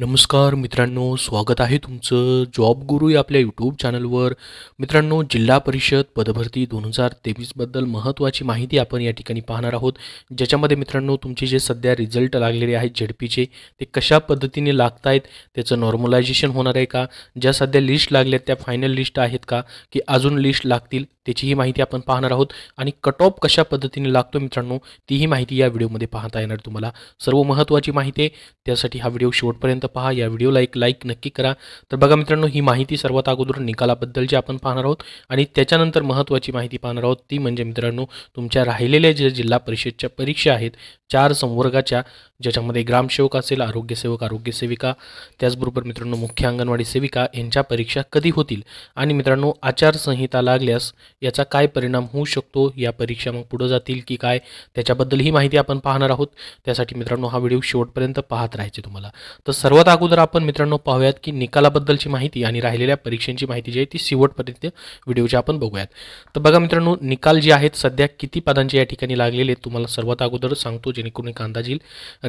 नमस्कार मित्रांनो स्वागत आहे तुमचं जॉब गुरु या आपल्या यूट्यूब चॅनलवर मित्रांनो जिल्हा परिषद पदभरती दोन हजार तेवीसबद्दल महत्त्वाची माहिती आपण या ठिकाणी पाहणार आहोत ज्याच्यामध्ये मित्रांनो तुमचे जे सध्या रिझल्ट लागलेले आहेत झेडपीचे ते कशा पद्धतीने लागत आहेत त्याचं नॉर्मलायझेशन होणार आहे का ज्या सध्या लिस्ट लागल्यात त्या फायनल लिस्ट आहेत का की अजून लिस्ट लागतील त्याचीही माहिती आपण पाहणार आहोत आणि कट ऑफ कशा पद्धतीने लागतो मित्रांनो तीही माहिती या व्हिडिओमध्ये पाहता येणार तुम्हाला सर्व महत्त्वाची माहिती त्यासाठी हा व्हिडिओ शेवटपर्यंत पहा या व्हिडिओला एक लाईक नक्की करा तर बघा मित्रांनो ही माहिती सर्वात अगोदर निकालाबद्दल जी आपण पाहणार आहोत आणि त्याच्यानंतर महत्त्वाची माहिती पाहणार आहोत ती म्हणजे मित्रांनो तुमच्या राहिलेल्या ज्या जिल्हा परिषदच्या परीक्षा आहेत चार संवर्गाच्या ज्याच्यामध्ये ग्रामसेवक असेल आरोग्यसेवक आरोग्यसेविका त्याचबरोबर मित्रांनो मुख्य अंगणवाडी सेविका यांच्या परीक्षा कधी होतील आणि मित्रांनो आचारसंहिता लागल्यास याचा काय परिणाम होऊ शकतो या परीक्षा मग पुढं जातील की काय त्याच्याबद्दल ही माहिती आपण पाहणार आहोत त्यासाठी मित्रांनो हा व्हिडिओ शेवटपर्यंत पाहत राहायचे तुम्हाला तर सर्वात अगोदर आपण मित्रांनो पाहूयात की निकालाबद्दलची माहिती आणि राहिलेल्या परीक्षांची माहिती जी आहे ती शेवटपर्यंत व्हिडिओची आपण बघूयात तर बघा मित्रांनो निकाल जे आहेत सध्या किती पदांचे या ठिकाणी लागलेले तुम्हाला सर्वात अगोदर सांगतो जेणेकरून एक अंदाज येईल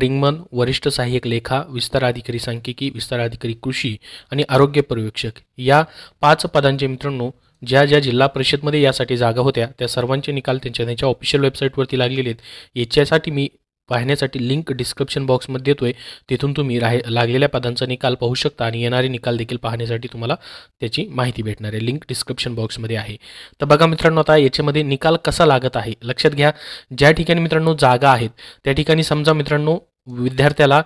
रिंगमन वरिष्ठ सहाय्यक लेखा विस्तार अधिकारी सांख्यिकी विस्ताराधिकारी कृषी आणि आरोग्य पर्यवेक्षक या पाच पदांचे मित्रांनो ज्या ज्या जिल्हा परिषदमध्ये यासाठी जागा होत्या त्या सर्वांचे निकाल त्यांच्या त्यांच्या ऑफिशियल वेबसाईटवरती लागलेले आहेत याच्यासाठी मी पाहण्यासाठी लिंक डिस्क्रिप्शन बॉक्समध्ये देतोय तिथून तुम्ही राह लागलेल्या पदांचा निकाल पाहू शकता आणि येणारे निकाल देखील पाहण्यासाठी तुम्हाला त्याची माहिती भेटणार आहे लिंक डिस्क्रिप्शन बॉक्समध्ये आहे तर बघा मित्रांनो आता याच्यामध्ये निकाल कसा लागत आहे लक्षात घ्या ज्या ठिकाणी मित्रांनो जागा आहेत त्या ठिकाणी समजा मित्रांनो विद्यार्थ्याला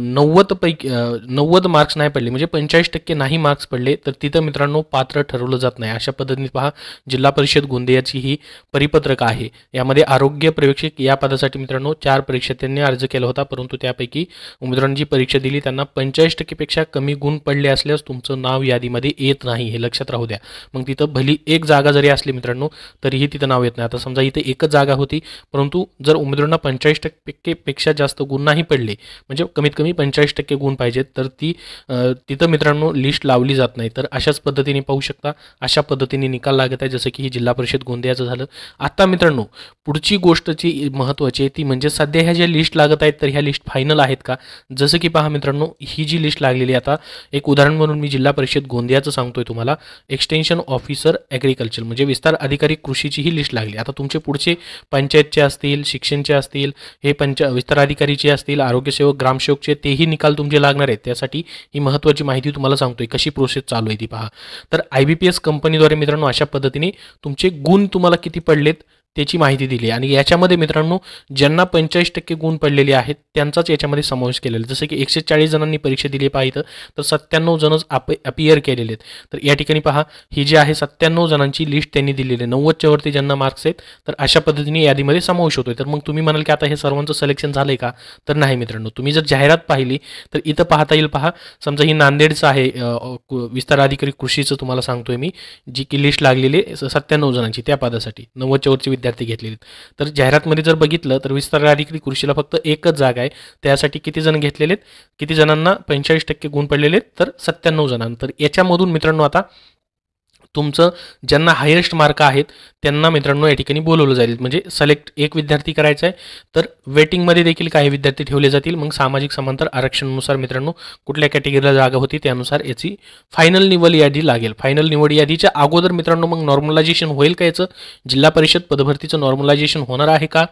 नव्वद पैकी नव्वद मार्क्स नाही पडले म्हणजे पंचेचाळीस टक्के नाही मार्क्स पडले तर तिथं मित्रांनो पात्र ठरवलं जात नाही अशा पद्धतीने पहा जिल्हा परिषद गोंदियाची ही परिपत्रक आहे यामध्ये आरोग्य प्रवेक्षक या पदासाठी मित्रांनो चार परीक्षार्थ्यांनी अर्ज केला होता परंतु त्यापैकी उमेदवारांनी जी परीक्षा दिली त्यांना पंचेचाळीस टक्केपेक्षा कमी गुण पडले असल्यास तुमचं नाव यादीमध्ये येत नाही हे लक्षात राहू द्या मग तिथं भली एक जागा जरी असली मित्रांनो तरीही तिथं नाव येत नाही आता समजा इथे एकच जागा होती परंतु जर उमेदवारांना पंचेचाळीस टक्केपेक्षा जास्त गुण नाही पडले म्हणजे कमीत कमी पंचेचाळीस टक्के गुण पाहिजेत तर ती तिथं मित्रांनो लिस्ट लावली जात नाही तर अशाच पद्धतीने पाहू शकता अशा पद्धतीने निकाल लागत आहे जसं की ही जिल्हा परिषद गोंदियाचं झालं आता मित्रांनो पुढची गोष्ट जी महत्त्वाची आहे ती म्हणजे सध्या ह्या ज्या लिस्ट लागत आहेत तर ह्या लिस्ट फायनल आहेत का जसं की पहा मित्रांनो ही जी लिस्ट लागलेली आता एक उदाहरण म्हणून मी जिल्हा परिषद गोंदियाचं सांगतोय तुम्हाला एक्सटेन्शन ऑफिसर ॲग्रिकल्चर म्हणजे विस्तार अधिकारी कृषीची ही लिस्ट लागली आता तुमचे पुढचे पंचायतचे असतील शिक्षणचे असतील हे पंच विस्तार अधिकारीचे असतील आरोग्यसेवक ग्रामसेवकचे तेही निकाल तुमचे लागणार आहेत त्यासाठी ही महत्वाची माहिती तुम्हाला सांगतोय कशी प्रोसेस चालू आहे ती पहा तर आय बी पी एस कंपनीद्वारे मित्रांनो अशा पद्धतीने तुमचे गुण तुम्हाला किती पडलेत त्याची माहिती दिली आणि याच्यामध्ये मित्रांनो ज्यांना पंचेचाळीस टक्के गुण पडलेले आहेत त्यांचाच याच्यामध्ये समावेश केलेला जसं की एकशे चाळीस जणांनी परीक्षा दिली पाहिजे तर सत्त्याण्णव जणच आप अपियर केलेले आहेत तर या ठिकाणी पहा ही जी आहे सत्त्याण्णव जणांची लिस्ट त्यांनी दिलेली आहे नव्वदच्या वरती ज्यांना मार्क्स आहेत तर अशा पद्धतीने यादीमध्ये समावेश होतोय तर मग तुम्ही म्हणाल की आता हे सर्वांचं सिलेक्शन झालंय का तर नाही मित्रांनो तुम्ही जर जाहिरात पाहिली तर इथं पाहता येईल पहा समजा ही नांदेडचं आहे विस्तार अधिकारी कृषीचं तुम्हाला सांगतोय मी जी की लिस्ट लागलेली सत्त्याण्णव जणांची त्या पदासाठी नव्वदच्या वरची विद्यार्थी घेतलेले तर जाहिरातमध्ये जर बघितलं तर अधिकृत कृषीला फक्त एकच जागा आहे त्यासाठी किती जण घेतलेले आहेत किती जणांना पंचेचाळीस टक्के गुण पडलेले आहेत तर सत्त्याण्णव जणांना तर याच्यामधून मित्रांनो आता तुमचं ज्यांना हायेस्ट मार्क आहेत त्यांना मित्रांनो या ठिकाणी बोलवलं जाईल म्हणजे सलेक्ट एक विद्यार्थी करायचा आहे तर वेटिंगमध्ये देखील काही विद्यार्थी ठेवले जातील मग सामाजिक समांतर आरक्षणानुसार मित्रांनो कुठल्या कॅटेगरीला जागा होती त्यानुसार याची फायनल निवड यादी लागेल फायनल निवड यादीच्या अगोदर मित्रांनो मग नॉर्मलायझेशन होईल का याचं जिल्हा परिषद पदभरतीचं नॉर्मलायझेशन होणार आहे का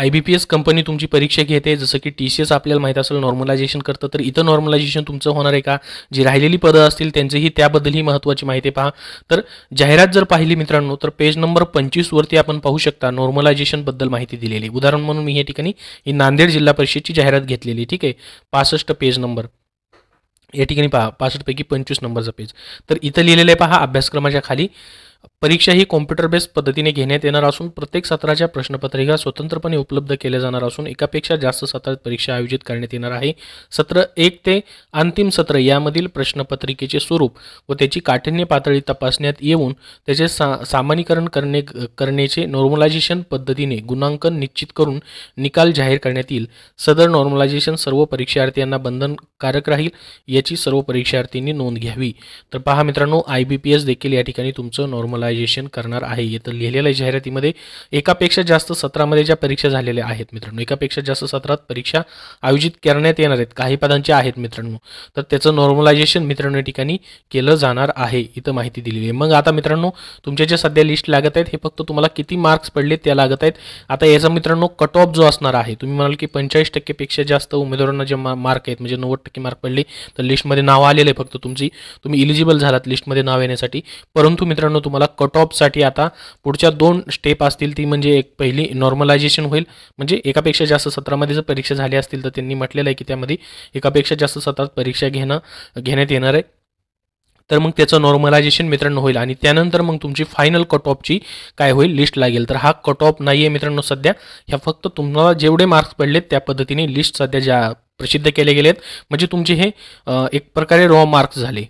I B P S company तुमची परीक्षा घेते जसं की टी सी एस आपल्याला माहीत असेल नॉर्मलायझेशन करतं तर इथं नॉर्मलायझेशन तुमचं होणार आहे का जी राहिलेली पदं असतील त्यांचीही त्याबद्दलही महत्वाची माहिती पहा तर जाहिरात जर पाहिली मित्रांनो तर पेज नंबर पंचवीसवरती आपण पाहू शकता बद्दल माहिती दिलेली उदाहरण म्हणून मी या ठिकाणी ही नांदेड जिल्हा परिषदची जाहिरात घेतलेली ठीक आहे पासष्ट पेज नंबर या ठिकाणी पहा पासष्टपैकी पंचवीस नंबरचा पेज तर इथं लिहिलेलं आहे पहा अभ्यासक्रमाच्या खाली परीक्षा ही कॉम्प्युटर बेस्ड पद्धतीने घेण्यात येणार असून प्रत्येक सत्राच्या प्रश्नपत्रिका स्वतंत्रपणे उपलब्ध केल्या जाणार असून एकापेक्षा जास्त सत्रात परीक्षा आयोजित करण्यात येणार आहे सत्र एक ते अंतिम सत्र यामधील प्रश्नपत्रिकेचे स्वरूप व त्याची काठिण्य पातळी तपासण्यात येऊन त्याचे सा सामान्यीकरण करणे करण्याचे नॉर्मलायझेशन पद्धतीने गुणांकन निश्चित करून निकाल जाहीर करण्यात येईल सदर नॉर्मलायझेशन सर्व परीक्षार्थ्यांना बंधनकारक राहील याची सर्व परीक्षार्थींनी नोंद घ्यावी तर पहा मित्रांनो आय देखील या ठिकाणी तुमचं नॉर्मल नॉर्मलायझेशन करणार आहे येतं लिहिलेल्या जाहिरातीमध्ये एकापेक्षा जास्त सत्रामध्ये ज्या परीक्षा झालेल्या आहेत मित्रांनो एकापेक्षा जास्त सत्रात परीक्षा आयोजित करण्यात येणार आहेत काही पदांच्या आहेत मित्रांनो तर त्याचं नॉर्मलायझेशन मित्रांनो या ठिकाणी केलं जाणार आहे इथं माहिती दिलेली आहे मग आता मित्रांनो तुमच्या ज्या सध्या लिस्ट लागत आहेत हे फक्त तुम्हाला किती मार्क्स पडले त्या लागत आहेत आता याचा मित्रांनो कट ऑफ जो असणार आहे तुम्ही म्हणाल की पंचाळीस टक्केपेक्षा जास्त उमेदवारांना जे मार्क आहेत म्हणजे नव्वद टक्के मार्क पडले तर लिस्टमध्ये नाव आलेलं आहे फक्त तुमची तुम्ही इलिजिबल झालात लिस्टमध्ये नाव येण्यासाठी परंतु मित्रांनो तुम्हाला मला कट साठी आता पुढच्या दोन स्टेप असतील ती म्हणजे एक पहिली नॉर्मलायझेशन होईल म्हणजे एकापेक्षा जास्त सत्रामध्ये जर परीक्षा झाली असतील तर त्यांनी म्हटलेलं आहे की त्यामध्ये एकापेक्षा जास्त सत्रात परीक्षा घेणं घेण्यात येणार आहे तर मग त्याचं नॉर्मलायझेशन मित्रांनो होईल आणि त्यानंतर मग तुमची फायनल कट ऑफची काय होईल लिस्ट लागेल तर हा कट ऑफ नाही आहे मित्रांनो सध्या ह्या फक्त तुम्हाला जेवढे मार्क्स पडलेत त्या पद्धतीने लिस्ट सध्या ज्या प्रसिद्ध केले गेलेत म्हणजे तुमचे हे एक प्रकारे रॉ मार्क्स झाले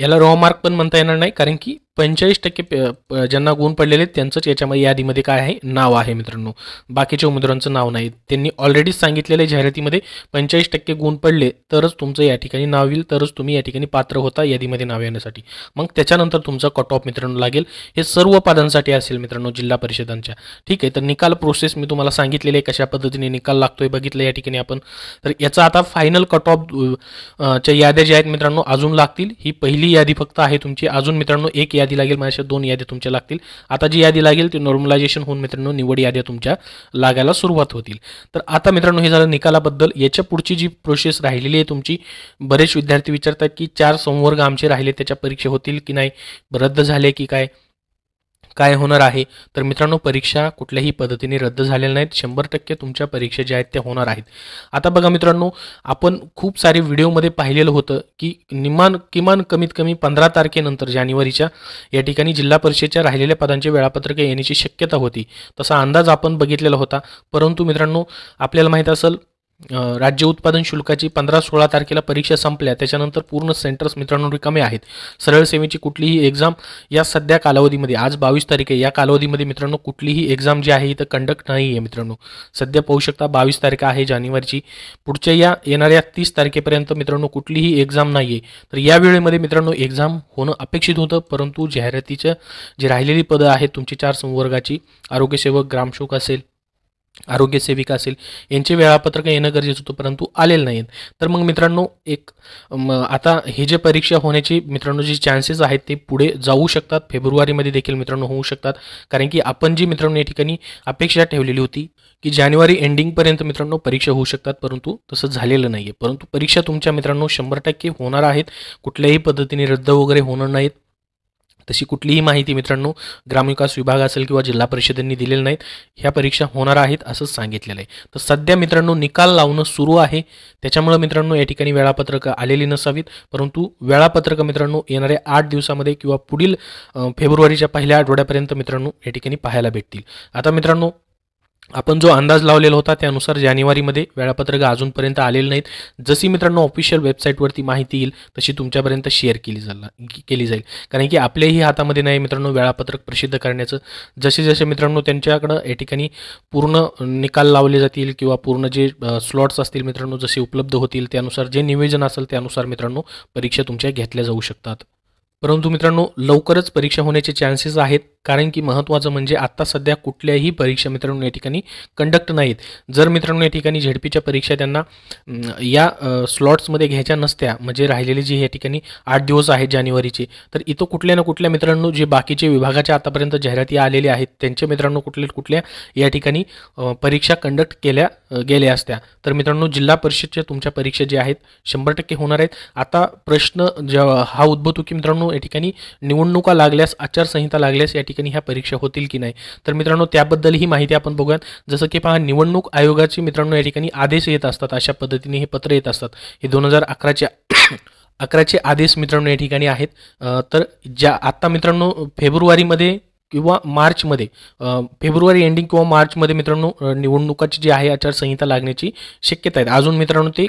याला रॉ मार्क पण म्हणता येणार नाही कारण की पंचेचाळीस टक्के ज्यांना गुण पडलेले आहेत त्यांचंच याच्यामध्ये यादीमध्ये काय आहे नाव आहे मित्रांनो बाकीच्या उमेदवारांचं नाव नाही त्यांनी ऑलरेडी सांगितलेल्या जाहिरातीमध्ये पंचेचाळीस टक्के गुण पडले तरच तुमचं या ठिकाणी नाव येईल तरच तुम्ही या ठिकाणी पात्र होता यादीमध्ये नाव येण्यासाठी मग त्याच्यानंतर तुमचा कट ऑफ मित्रांनो लागेल हे सर्व पदांसाठी असेल मित्रांनो जिल्हा परिषदांच्या ठीक आहे तर निकाल प्रोसेस मी तुम्हाला सांगितलेले कशा पद्धतीने निकाल लागतोय बघितलं या ठिकाणी आपण तर याचा आता फायनल कट ऑफ च्या याद्या ज्या आहेत मित्रांनो अजून लागतील ही पहिली यादी फक्त आहे तुमची अजून मित्रांनो एक यादी लागेल माझ्या दोन यादी तुमच्या लागतील आता जी यादी लागेल ती नॉर्मलायझेशन होऊन मित्रांनो निवड याद्या तुमच्या लागायला सुरुवात होतील तर आता मित्रांनो हे झालं निकालाबद्दल याच्या पुढची जी प्रोसेस राहिलेली आहे तुमची बरेच विद्यार्थी विचारतात की चार संवर्ग आमचे राहिले त्याच्या परीक्षा होतील की नाही रद्द झाले की काय काय होणार आहे तर मित्रांनो परीक्षा कुठल्याही पद्धतीने रद्द झालेल्या नाहीत शंभर टक्के तुमच्या परीक्षा ज्या आहेत त्या होणार आहेत आता बघा मित्रांनो आपण खूप सारे व्हिडिओमध्ये पाहिलेलं होतं की निमान किमान कमीत कमी पंधरा तारखेनंतर जानेवारीच्या या ठिकाणी जिल्हा परिषदेच्या राहिलेल्या पदांचे वेळापत्रक येण्याची शक्यता होती तसा अंदाज आपण बघितलेला होता परंतु मित्रांनो आपल्याला माहीत असेल राज्य उत्पादन शुल्काची पंधरा सोळा तारखेला परीक्षा संपल्या त्याच्यानंतर पूर्ण सेंटर्स मित्रांनो रिकामे आहेत सरळ सेवेची कुठलीही एक्झाम या सध्या कालावधीमध्ये आज बावीस तारीख या कालावधीमध्ये मित्रांनो कुठलीही एक्झाम जी आहे इथं कंडक्ट नाही आहे मित्रांनो सध्या पाहू शकता बावीस तारीख आहे जानेवारीची पुढच्या या येणाऱ्या तीस तारखेपर्यंत मित्रांनो कुठलीही एक्झाम नाही आहे तर या वेळेमध्ये मित्रांनो एक्झाम होणं अपेक्षित होतं परंतु जाहिरातीचं जे राहिलेली पदं आहेत तुमची चार संवर्गाची आरोग्यसेवक ग्रामसेवक असेल आरोग्य असेल यांचे वेळापत्रक येणं गरजेचं होतं परंतु आलेलं नाहीत तर मग मित्रांनो एक आता हे जे परीक्षा होण्याची मित्रांनो जे चान्सेस आहेत ते पुढे जाऊ शकतात फेब्रुवारीमध्ये देखील मित्रांनो होऊ शकतात कारण की आपण जी मित्रांनो या ठिकाणी अपेक्षा ठेवलेली होती की जानेवारी एंडिंगपर्यंत मित्रांनो परीक्षा होऊ शकतात परंतु तसं झालेलं नाही आहे परंतु परीक्षा तुमच्या मित्रांनो शंभर टक्के होणार आहेत कुठल्याही पद्धतीने रद्द वगैरे होणार नाहीत तशी कुठलीही माहिती मित्रांनो ग्रामविकास विभाग असेल किंवा जिल्हा परिषदेंनी दिलेली नाहीत ह्या परीक्षा होणार आहेत असंच सांगितलेलं आहे तर सध्या मित्रांनो निकाल लावणं सुरू आहे त्याच्यामुळे मित्रांनो या ठिकाणी वेळापत्रकं आलेली नसावीत परंतु वेळापत्रकं मित्रांनो येणाऱ्या आठ दिवसामध्ये किंवा पुढील फेब्रुवारीच्या पहिल्या आठवड्यापर्यंत मित्रांनो या ठिकाणी पाहायला भेटतील आता मित्रांनो आपण जो अंदाज लावलेला होता त्यानुसार जानेवारीमध्ये वेळापत्रक अजूनपर्यंत आलेले नाहीत जशी मित्रांनो ऑफिशियल वेबसाईटवरती माहिती येईल तशी तुमच्यापर्यंत शेअर केली जाला केली जाईल कारण की आपल्याही हातामध्ये नाही मित्रांनो वेळापत्रक प्रसिद्ध करण्याचं जसे जसे मित्रांनो त्यांच्याकडं या ठिकाणी पूर्ण निकाल लावले जातील किंवा पूर्ण जे स्लॉट्स असतील मित्रांनो जसे उपलब्ध होतील त्यानुसार जे नियोजन असेल त्यानुसार मित्रांनो परीक्षा तुमच्या घेतल्या जाऊ शकतात परंतु मित्रांनो लवकरच परीक्षा होण्याचे चान्सेस आहेत कारण की महत्त्वाचं म्हणजे आत्ता सध्या कुठल्याही परीक्षा मित्रांनो या ठिकाणी कंडक्ट नाहीत जर मित्रांनो या ठिकाणी झेडपीच्या परीक्षा त्यांना या स्लॉट्समध्ये घ्यायच्या नसत्या म्हणजे राहिलेली जी या ठिकाणी आठ दिवस आहेत जानेवारीचे तर इथं कुठल्या ना कुठल्या मित्रांनो जे बाकीचे विभागाच्या आतापर्यंत जाहिराती आलेल्या आहेत त्यांचे मित्रांनो कुठल्या कुठल्या या ठिकाणी परीक्षा कंडक्ट केल्या गेल्या असत्या तर मित्रांनो जिल्हा परिषदच्या तुमच्या परीक्षा ज्या आहेत शंभर टक्के होणार आहेत आता प्रश्न हा उद्भवतो की मित्रांनो या ठिकाणी निवडणुका लागल्यास आचारसंहिता लागल्यास या ठिकाणी ह्या परीक्षा होतील की नाही तर मित्रांनो त्याबद्दल ही माहिती आपण बघूयात जसं की पहा निवडणूक आयोगाचे मित्रांनो या ठिकाणी आदेश येत असतात अशा पद्धतीने हे पत्र येत असतात हे दोन हजार अकराचे अकराचे आदेश मित्रांनो या ठिकाणी आहेत तर ज्या आत्ता मित्रांनो फेब्रुवारीमध्ये किंवा मार्चमध्ये फेब्रुवारी एंडिंग किंवा मार्चमध्ये मित्रांनो निवडणुकाची जी आहे आचारसंहिता लागण्याची शक्यता आहे अजून मित्रांनो ते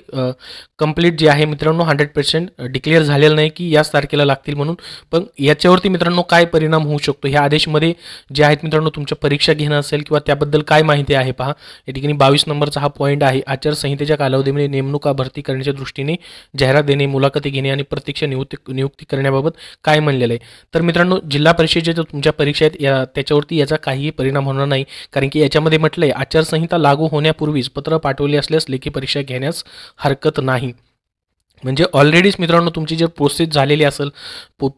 कंप्लीट जे आहे मित्रांनो हंड्रेड पर्सेंट डिक्लेअर झालेलं नाही की याच तारखेला लागतील म्हणून पण याच्यावरती मित्रांनो काय परिणाम होऊ शकतो ह्या आदेशमध्ये जे आहेत मित्रांनो तुमच्या परीक्षा घेणं असेल किंवा त्याबद्दल काय माहिती आहे पहा या ठिकाणी बावीस नंबरचा हा पॉईंट आहे आचारसंहितेच्या कालावधीमध्ये नेमणुका भरती करण्याच्या दृष्टीने जाहिरात देणे मुलाखती घेणे आणि प्रत्यक्ष नियुक्ती नियुक्ती करण्याबाबत काय म्हणलेलं आहे तर मित्रांनो जिल्हा परिषदेच्या तुमच्या परीक्षा आहेत या त्याच्यावरती याचा काहीही परिणाम होणार नाही कारण की याच्यामध्ये म्हटलं आहे आचारसंहिता लागू होण्यापूर्वीच पत्र पाठवले असल्यास लेखी परीक्षा घेण्यास हरकत नाही म्हणजे ऑलरेडीच मित्रांनो तुमची जर प्रोसेस झालेली असेल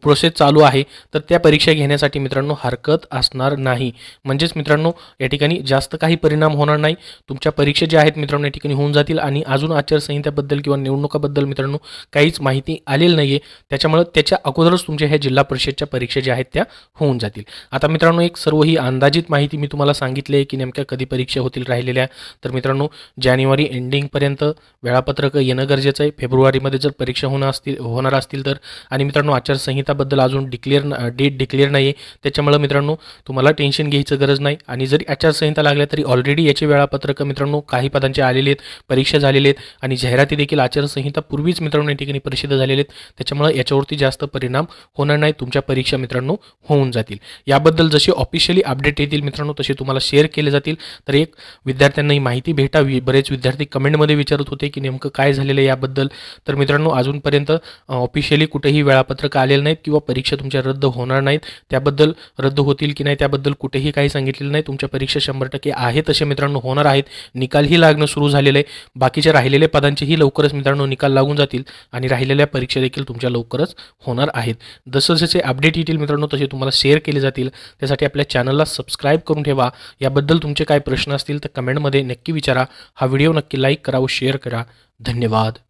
प्रोसेस चालू आहे तर त्या परीक्षा घेण्यासाठी मित्रांनो हरकत असणार नाही म्हणजेच मित्रांनो या ठिकाणी जास्त काही परिणाम होणार नाही तुमच्या परीक्षा ज्या आहेत मित्रांनो या ठिकाणी होऊन जातील आणि अजून आचारसंहितेबद्दल किंवा निवडणुकाबद्दल मित्रांनो काहीच माहिती आलेली नाही आहे त्याच्यामुळं त्याच्या अगोदरच तुमच्या ह्या जिल्हा परिषदच्या परीक्षा ज्या आहेत त्या होऊन जातील आता मित्रांनो एक सर्व ही अंदाजित माहिती मी तुम्हाला सांगितली आहे की नेमक्या कधी परीक्षा होतील राहिलेल्या तर मित्रांनो जानेवारी एंडिंगपर्यंत वेळापत्रकं येणं गरजेचं आहे फेब्रुवारीमध्ये जर परीक्षा होणार असतील होणार असतील तर आणि मित्रांनो आचारसंहिताबद्दल अजून डिक्लेअर डेट डिक्लेअर नाही आहे त्याच्यामुळे मित्रांनो तुम्हाला टेन्शन घ्यायचं गरज नाही आणि जरी आचारसंहिता लागल्या तरी ऑलरेडी याचे वेळापत्रक मित्रांनो काही पदांचे आलेले आहेत परीक्षा झालेले आहेत आणि जाहिराती देखील आचारसंहिता पूर्वीच मित्रांनो या ठिकाणी प्रसिद्ध झालेले आहेत त्याच्यामुळे याच्यावरती जास्त परिणाम होणार नाही तुमच्या परीक्षा मित्रांनो होऊन जातील याबद्दल जसे ऑफिशियली अपडेट येतील मित्रांनो तसे तुम्हाला शेअर केले जातील तर एक विद्यार्थ्यांना ही माहिती भेटावी बरेच विद्यार्थी कमेंटमध्ये विचारत होते की नेमकं काय झालेलं याबद्दल तर मित्रांनो अजूनपर्यंत ऑफिशियली कुठेही वेळापत्रक आलेलं नाहीत किंवा परीक्षा तुमच्या रद्द होणार नाहीत त्याबद्दल रद्द होतील की नाही त्याबद्दल कुठेही काही सांगितलेलं नाही तुमच्या परीक्षा शंभर टक्के आहे तसे मित्रांनो होणार आहेत निकालही लागणं सुरू झालेलं आहे बाकीच्या राहिलेल्या पदांचेही लवकरच मित्रांनो निकाल लागून जातील आणि राहिलेल्या परीक्षा देखील तुमच्या लवकरच होणार आहेत जसं जसे अपडेट येतील मित्रांनो तसे तुम्हाला शेअर केले जातील त्यासाठी आपल्या चॅनलला सबस्क्राईब करून ठेवा याबद्दल तुमचे काय प्रश्न असतील तर कमेंटमध्ये नक्की विचारा हा व्हिडिओ नक्की लाईक करा व शेअर करा धन्यवाद